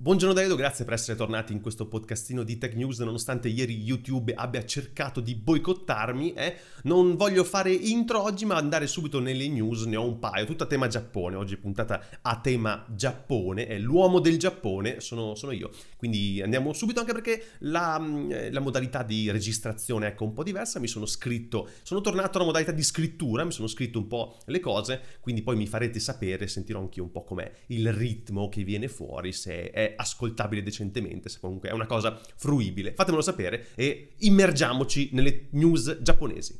Buongiorno Dario, grazie per essere tornati in questo podcastino di Tech News. Nonostante ieri YouTube abbia cercato di boicottarmi, eh, non voglio fare intro oggi, ma andare subito nelle news, ne ho un paio, tutta a tema Giappone. Oggi è puntata a tema Giappone, è l'uomo del Giappone, sono, sono io. Quindi andiamo subito anche perché la, mm, la modalità di registrazione ecco, è ecco, un po' diversa. Mi sono scritto, sono tornato alla modalità di scrittura, mi sono scritto un po' le cose, quindi poi mi farete sapere, sentirò anche un po' com'è il ritmo che viene fuori, se è ascoltabile decentemente, se comunque è una cosa fruibile. Fatemelo sapere e immergiamoci nelle news giapponesi.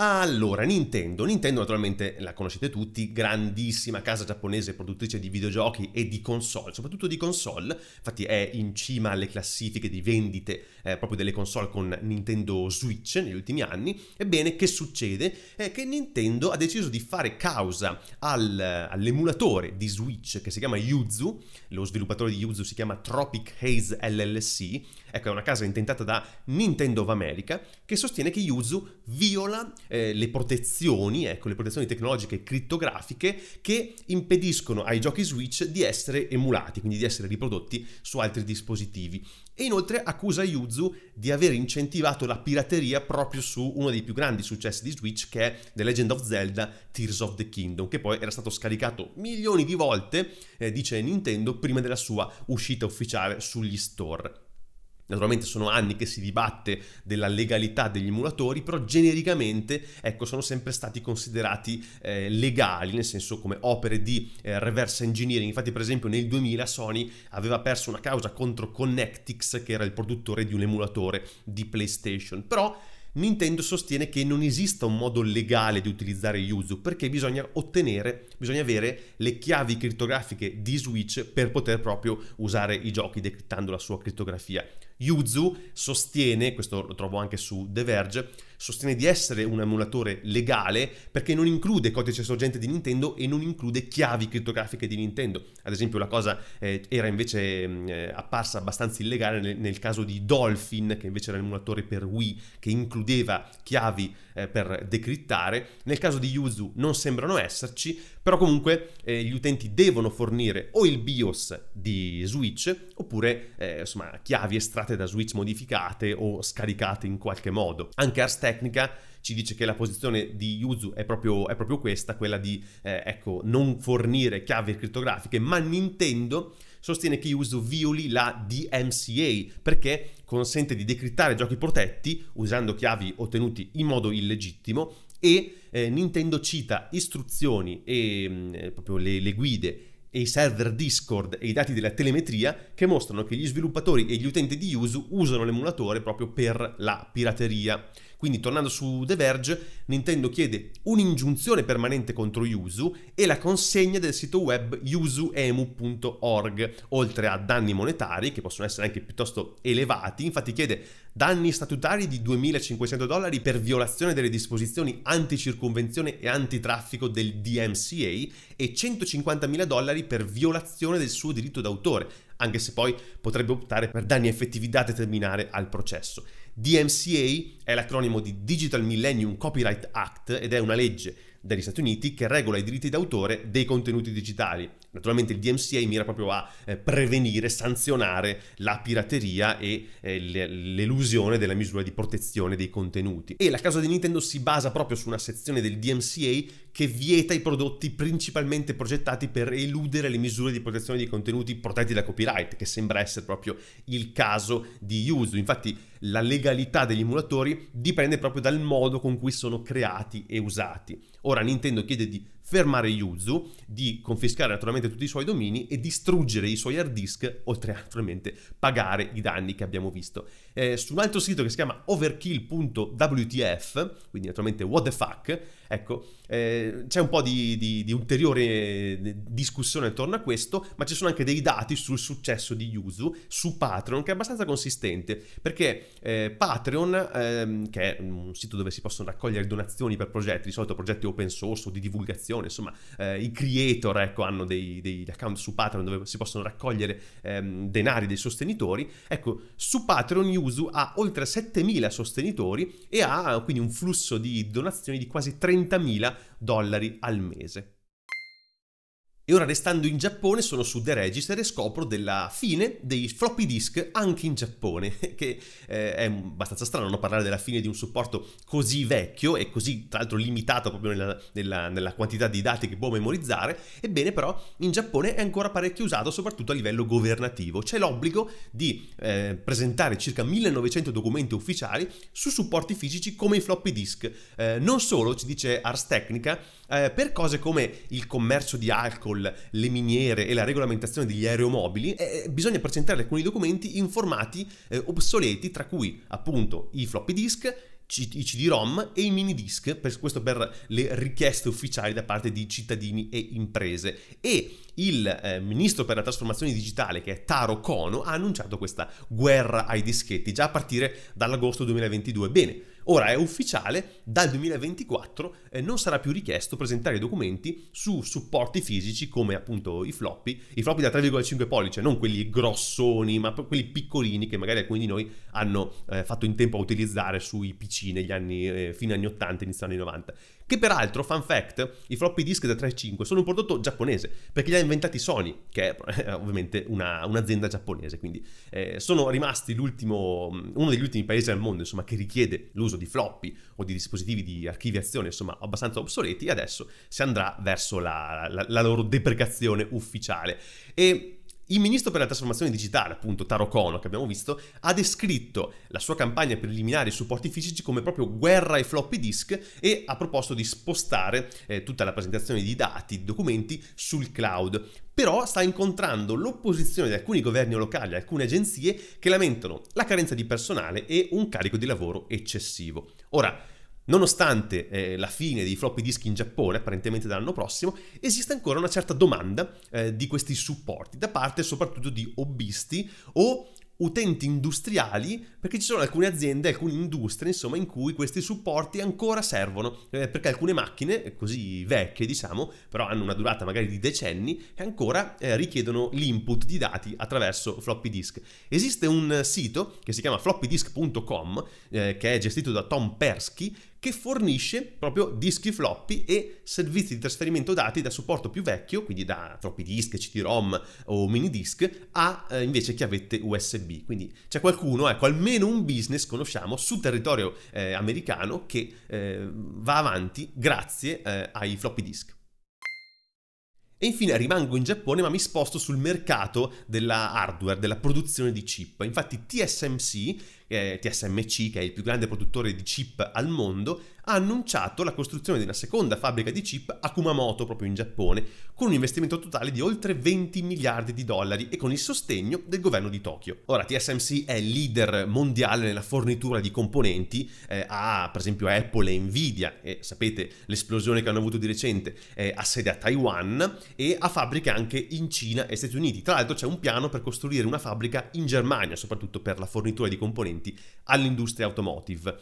Allora, Nintendo. Nintendo naturalmente la conoscete tutti, grandissima casa giapponese produttrice di videogiochi e di console, soprattutto di console, infatti è in cima alle classifiche di vendite eh, proprio delle console con Nintendo Switch negli ultimi anni. Ebbene, che succede? È che Nintendo ha deciso di fare causa al, all'emulatore di Switch che si chiama Yuzu, lo sviluppatore di Yuzu si chiama Tropic Haze LLC, Ecco, è una casa intentata da Nintendo of America che sostiene che Yuzu viola eh, le protezioni, ecco, le protezioni tecnologiche e crittografiche che impediscono ai giochi Switch di essere emulati, quindi di essere riprodotti su altri dispositivi. E inoltre accusa Yuzu di aver incentivato la pirateria proprio su uno dei più grandi successi di Switch che è The Legend of Zelda Tears of the Kingdom, che poi era stato scaricato milioni di volte, eh, dice Nintendo, prima della sua uscita ufficiale sugli store. Naturalmente sono anni che si dibatte della legalità degli emulatori, però genericamente ecco, sono sempre stati considerati eh, legali, nel senso come opere di eh, reverse engineering. Infatti per esempio nel 2000 Sony aveva perso una causa contro Connectix, che era il produttore di un emulatore di PlayStation. Però Nintendo sostiene che non esista un modo legale di utilizzare Yuzu perché bisogna ottenere, bisogna avere le chiavi crittografiche di Switch per poter proprio usare i giochi decrittando la sua crittografia. Yuzu sostiene, questo lo trovo anche su The Verge, sostiene di essere un emulatore legale perché non include codice sorgente di Nintendo e non include chiavi criptografiche di Nintendo. Ad esempio la cosa eh, era invece mm, eh, apparsa abbastanza illegale nel, nel, caso di Dolphin, che invece era l'emulatore per Wii, che includeva chiavi eh, per decrittare. Nel caso di Yuzu non sembrano esserci, però comunque eh, gli utenti devono fornire o il BIOS di Switch oppure eh, insomma, chiavi estratte da Switch modificate o scaricate in qualche modo. Anche Ars Technica ci dice che la posizione di Yuzu è proprio, è proprio questa, quella di eh, ecco, non fornire chiavi crittografiche, ma Nintendo sostiene che Yuzu violi la DMCA perché consente di decrittare giochi protetti usando chiavi ottenuti in modo illegittimo e eh, Nintendo cita istruzioni e mh, mm, eh, proprio le, le guide e i server Discord e i dati della telemetria che mostrano che gli sviluppatori e gli utenti di Yuzu usano l'emulatore proprio per la pirateria. Quindi tornando su The Verge, Nintendo chiede un'ingiunzione permanente contro Yuzu e la consegna del sito web yuzuemu.org, oltre a danni monetari che possono essere anche piuttosto elevati, infatti chiede danni statutari di 2.500 dollari per violazione delle disposizioni anticirconvenzione e antitraffico del DMCA e 150.000 dollari per violazione del suo diritto d'autore anche se poi potrebbe optare per danni effettivi da determinare al processo. DMCA è l'acronimo di Digital Millennium Copyright Act ed è una legge degli Stati Uniti che regola i diritti d'autore dei contenuti digitali Naturalmente il DMCA mira proprio a eh, prevenire, sanzionare la pirateria e eh, l'elusione della misura di protezione dei contenuti. E la causa di Nintendo si basa proprio su una sezione del DMCA che vieta i prodotti principalmente progettati per eludere le misure di protezione dei contenuti protetti da copyright, che sembra essere proprio il caso di Yuzu. Infatti la legalità degli emulatori dipende proprio dal modo con cui sono creati e usati. Ora Nintendo chiede di fermare Yuzu, di confiscare naturalmente tutti i suoi domini e distruggere i suoi hard disk, oltre a naturalmente pagare i danni che abbiamo visto. Eh, su un altro sito che si chiama overkill.wtf, quindi naturalmente what the fuck, ecco, eh, c'è un po' di, di, di ulteriore eh, discussione attorno a questo, ma ci sono anche dei dati sul successo di Yuzu su Patreon, che è abbastanza consistente, perché eh, Patreon, ehm, che è un sito dove si possono raccogliere donazioni per progetti, di solito progetti open source o di divulgazione, donazione, insomma eh, i creator ecco, hanno dei, degli account su Patreon dove si possono raccogliere ehm, denari dei sostenitori, ecco su Patreon Yuzu ha oltre 7000 sostenitori e ha quindi un flusso di donazioni di quasi 30.000 dollari al mese. E ora restando in Giappone sono su The Register e scopro della fine dei floppy disk anche in Giappone, che eh, è abbastanza strano no? parlare della fine di un supporto così vecchio e così tra l'altro limitato proprio nella, nella, nella quantità di dati che può memorizzare, ebbene però in Giappone è ancora parecchio usato soprattutto a livello governativo. C'è l'obbligo di eh, presentare circa 1900 documenti ufficiali su supporti fisici come i floppy disk. Eh, non solo, ci dice Ars Technica, eh, per cose come il commercio di alcol, Interpol, le miniere e la regolamentazione degli aeromobili, eh, eh bisogna presentare alcuni documenti in formati eh, obsoleti, tra cui appunto i floppy disk, i CD-ROM e i mini disk, per, questo per le richieste ufficiali da parte di cittadini e imprese. E il eh, ministro per la trasformazione digitale, che è Taro Kono, ha annunciato questa guerra ai dischetti già a partire dall'agosto 2022. Bene, Ora è ufficiale, dal 2024 eh, non sarà più richiesto presentare documenti su supporti fisici come appunto i floppy, i floppy da 3,5 pollice, non quelli grossoni, ma quelli piccolini che magari alcuni di noi hanno eh, fatto in tempo a utilizzare sui PC negli anni eh, fine anni 80, inizio anni 90. Che peraltro, fun fact, i floppy disk da 3.5 sono un prodotto giapponese, perché li ha inventati Sony, che è eh, ovviamente una, un'azienda giapponese, quindi eh, sono rimasti mm, uno degli ultimi paesi al mondo, insomma, che richiede l'uso di floppy o di dispositivi di archiviazione, insomma, abbastanza obsoleti, e adesso si andrà verso la, la, la loro deprecazione ufficiale. E il ministro per la trasformazione digitale, appunto Taro Kono, che abbiamo visto, ha descritto la sua campagna per eliminare i supporti fisici come proprio guerra ai floppy disk e ha proposto di spostare eh, tutta la presentazione di dati, di documenti sul cloud. Però sta incontrando l'opposizione di alcuni governi locali, alcune agenzie che lamentano la carenza di personale e un carico di lavoro eccessivo. Ora, Nonostante eh, la fine dei floppy disk in Giappone, apparentemente dall'anno prossimo, esiste ancora una certa domanda eh, di questi supporti, da parte soprattutto di hobbisti o utenti industriali, perché ci sono alcune aziende, alcune industrie, insomma, in cui questi supporti ancora servono, eh, perché alcune macchine, così vecchie, diciamo, però hanno una durata magari di decenni, e ancora eh, richiedono l'input di dati attraverso floppy disk. Esiste un sito che si chiama floppydisk.com, eh, che è gestito da Tom Persky, che fornisce proprio dischi floppy e servizi di trasferimento dati da supporto più vecchio, quindi da floppy disk, CD-ROM o mini disk, a eh, invece chiavette USB. Quindi c'è qualcuno, ecco, almeno un business conosciamo sul territorio eh, americano che eh, va avanti grazie eh, ai floppy disk. E infine rimango in Giappone ma mi sposto sul mercato della hardware, della produzione di chip. Infatti TSMC eh, TSMC che è il più grande produttore di chip al mondo, ha annunciato la costruzione di una seconda fabbrica di chip a Kumamoto, proprio in Giappone, con un investimento totale di oltre 20 miliardi di dollari e con il sostegno del governo di Tokyo. Ora, TSMC è leader mondiale nella fornitura di componenti eh, a, per esempio, Apple e Nvidia, e sapete l'esplosione che hanno avuto di recente, eh, ha sede a Taiwan e ha fabbriche anche in Cina e Stati Uniti. Tra l'altro c'è un piano per costruire una fabbrica in Germania, soprattutto per la fornitura di componenti all'industria automotive.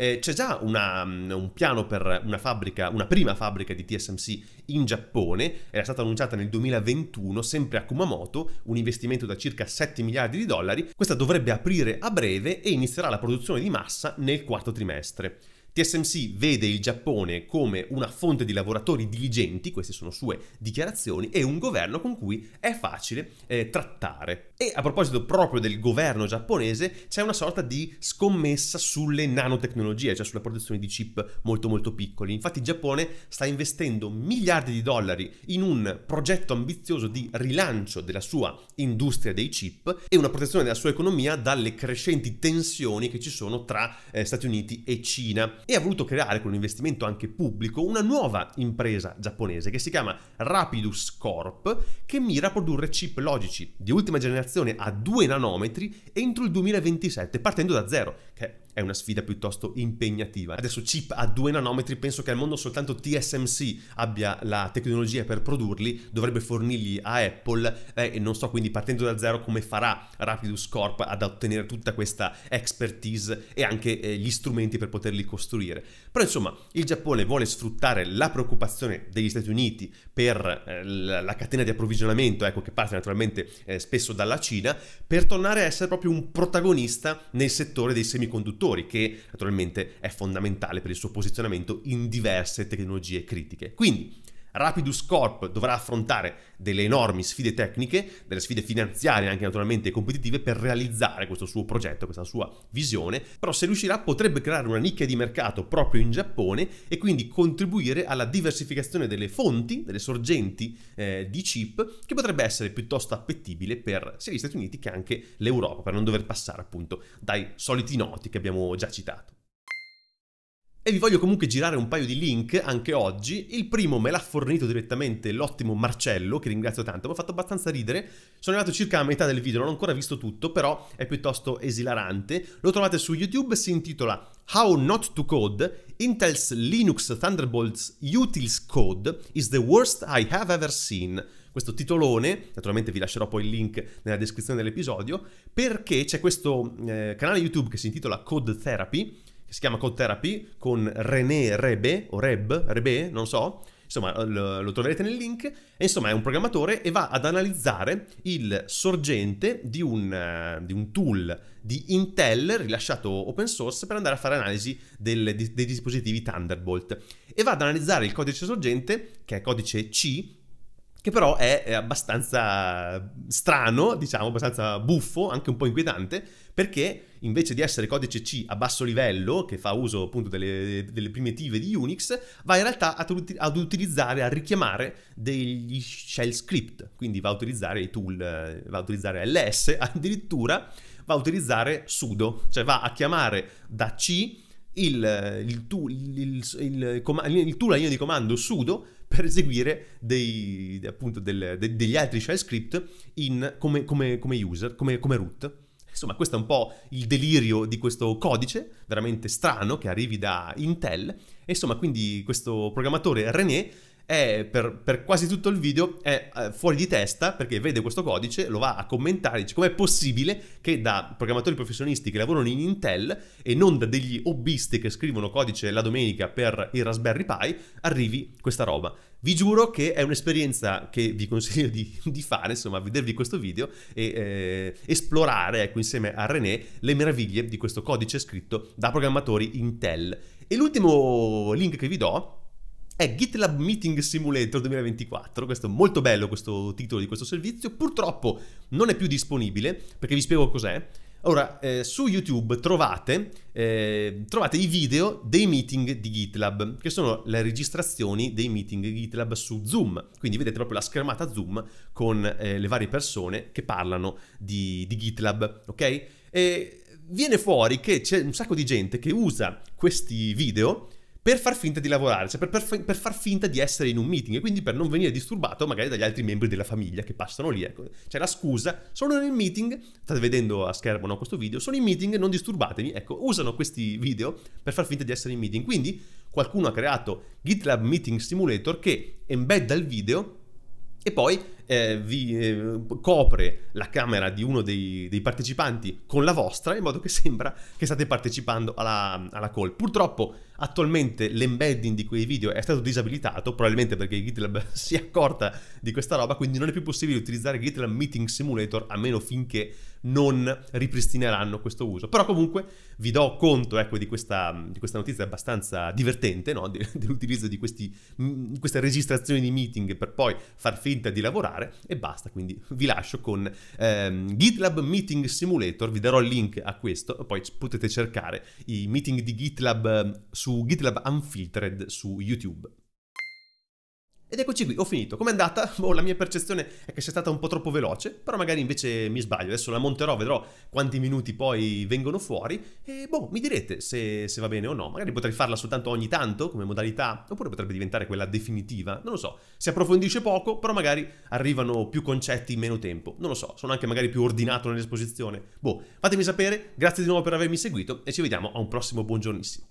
Eh, c'è già una, mm, un piano per una fabbrica, una prima fabbrica di TSMC in Giappone, era stata annunciata nel 2021, sempre a Kumamoto, un investimento da circa 7 miliardi di dollari. Questa dovrebbe aprire a breve e inizierà la produzione di massa nel quarto trimestre. TSMC vede il Giappone come una fonte di lavoratori diligenti, queste sono sue dichiarazioni, e un governo con cui è facile eh, trattare. E a proposito proprio del governo giapponese, c'è una sorta di scommessa sulle nanotecnologie, cioè sulla produzione di chip molto molto piccoli. Infatti il Giappone sta investendo miliardi di dollari in un progetto ambizioso di rilancio della sua industria dei chip e una protezione della sua economia dalle crescenti tensioni che ci sono tra eh, Stati Uniti e Cina e ha voluto creare con un investimento anche pubblico una nuova impresa giapponese che si chiama Rapidus Corp che mira a produrre chip logici di ultima generazione a 2 nanometri entro il 2027 partendo da zero, che è una sfida piuttosto impegnativa. Adesso chip a 2 nanometri, penso che al mondo soltanto TSMC abbia la tecnologia per produrli, dovrebbe fornirli a Apple eh, e non so quindi partendo da zero come farà Rapidus Corp ad ottenere tutta questa expertise e anche eh, gli strumenti per poterli costruire. Però insomma il Giappone vuole sfruttare la preoccupazione degli Stati Uniti per eh, la catena di approvvigionamento, ecco che parte naturalmente eh, spesso dalla Cina, per tornare a essere proprio un protagonista nel settore dei semiconduttori sensori, che naturalmente è fondamentale per il suo posizionamento in diverse tecnologie critiche. Quindi, Rapidus Corp dovrà affrontare delle enormi sfide tecniche, delle sfide finanziarie anche naturalmente competitive per realizzare questo suo progetto, questa sua visione, però se riuscirà potrebbe creare una nicchia di mercato proprio in Giappone e quindi contribuire alla diversificazione delle fonti, delle sorgenti eh, di chip che potrebbe essere piuttosto appetibile per sia gli Stati Uniti che anche l'Europa per non dover passare appunto dai soliti noti che abbiamo già citato. E vi voglio comunque girare un paio di link anche oggi. Il primo me l'ha fornito direttamente l'ottimo Marcello, che ringrazio tanto, mi ha fatto abbastanza ridere. Sono arrivato circa a metà del video, non ho ancora visto tutto, però è piuttosto esilarante. Lo trovate su YouTube, si intitola How Not to Code, Intel's Linux Thunderbolt's Utils Code is the worst I have ever seen questo titolone, naturalmente vi lascerò poi il link nella descrizione dell'episodio, perché c'è questo eh, canale YouTube che si intitola Code Therapy, che si chiama Code Therapy con René Rebe o Reb, Rebe, non so, insomma eh, lo, lo troverete nel link, e insomma è un programmatore e va ad analizzare il sorgente di un, eh, di un tool di Intel rilasciato open source per andare a fare analisi del, di, dei dispositivi Thunderbolt e va ad analizzare il codice sorgente che è codice C che però è abbastanza strano, diciamo, abbastanza buffo, anche un po' inquietante, perché invece di essere codice C a basso livello, che fa uso appunto delle, delle primitive di Unix, va in realtà ad, utilizzare, a richiamare degli shell script, quindi va a utilizzare i tool, va a utilizzare ls addirittura, va a utilizzare sudo, cioè va a chiamare da C il, il, tool, il, il, il tool, la linea di comando sudo per eseguire dei, appunto, del, de, degli altri shell script in, come, come, come user, come, come root. Insomma, questo è un po' il delirio di questo codice, veramente strano, che arrivi da Intel. E insomma, quindi questo programmatore René è per, per, quasi tutto il video è eh, fuori di testa perché vede questo codice, lo va a commentare, dice com'è possibile che da programmatori professionisti che lavorano in Intel e non da degli hobbisti che scrivono codice la domenica per il Raspberry Pi arrivi questa roba. Vi giuro che è un'esperienza che vi consiglio di, di fare, insomma, vedervi questo video e eh, esplorare, ecco, insieme a René, le meraviglie di questo codice scritto da programmatori Intel. E l'ultimo link che vi do è GitLab Meeting Simulator 2024, questo è molto bello questo titolo di questo servizio, purtroppo non è più disponibile perché vi spiego cos'è. Ora, eh, su YouTube trovate, eh, trovate, i video dei meeting di GitLab, che sono le registrazioni dei meeting di GitLab su Zoom. Quindi vedete proprio la schermata Zoom con eh, le varie persone che parlano di, di GitLab, ok? E viene fuori che c'è un sacco di gente che usa questi video per far finta di lavorare, cioè per, per, per, far finta di essere in un meeting e quindi per non venire disturbato magari dagli altri membri della famiglia che passano lì. Ecco. C'è la scusa, sono in meeting, state vedendo a schermo no, questo video, sono in meeting, non disturbatemi. Ecco, usano questi video per far finta di essere in meeting. Quindi qualcuno ha creato GitLab Meeting Simulator che embedda il video e poi eh, vi eh, copre la camera di uno dei, dei, partecipanti con la vostra in modo che sembra che state partecipando alla, alla call. Purtroppo Attualmente l'embedding di quei video è stato disabilitato, probabilmente perché GitLab si è accorta di questa roba, quindi non è più possibile utilizzare GitLab Meeting Simulator a meno finché non ripristineranno questo uso. Però comunque vi do conto ecco, di, questa, di, questa, notizia abbastanza divertente, no? dell'utilizzo di questi, queste registrazioni di meeting per poi far finta di lavorare e basta. Quindi vi lascio con ehm, GitLab Meeting Simulator, vi darò il link a questo, poi potete cercare i meeting di GitLab ehm, su su GitLab Unfiltered su YouTube. Ed eccoci qui, ho finito. Com'è andata? Boh, la mia percezione è che sia stata un po' troppo veloce, però magari invece mi sbaglio. Adesso la monterò, vedrò quanti minuti poi vengono fuori e boh, mi direte se, se va bene o no. Magari potrei farla soltanto ogni tanto come modalità, oppure potrebbe diventare quella definitiva, non lo so. Si approfondisce poco, però magari arrivano più concetti in meno tempo. Non lo so, sono anche magari più ordinato nell'esposizione. Boh, fatemi sapere, grazie di nuovo per avermi seguito e ci vediamo a un prossimo buongiornissimo.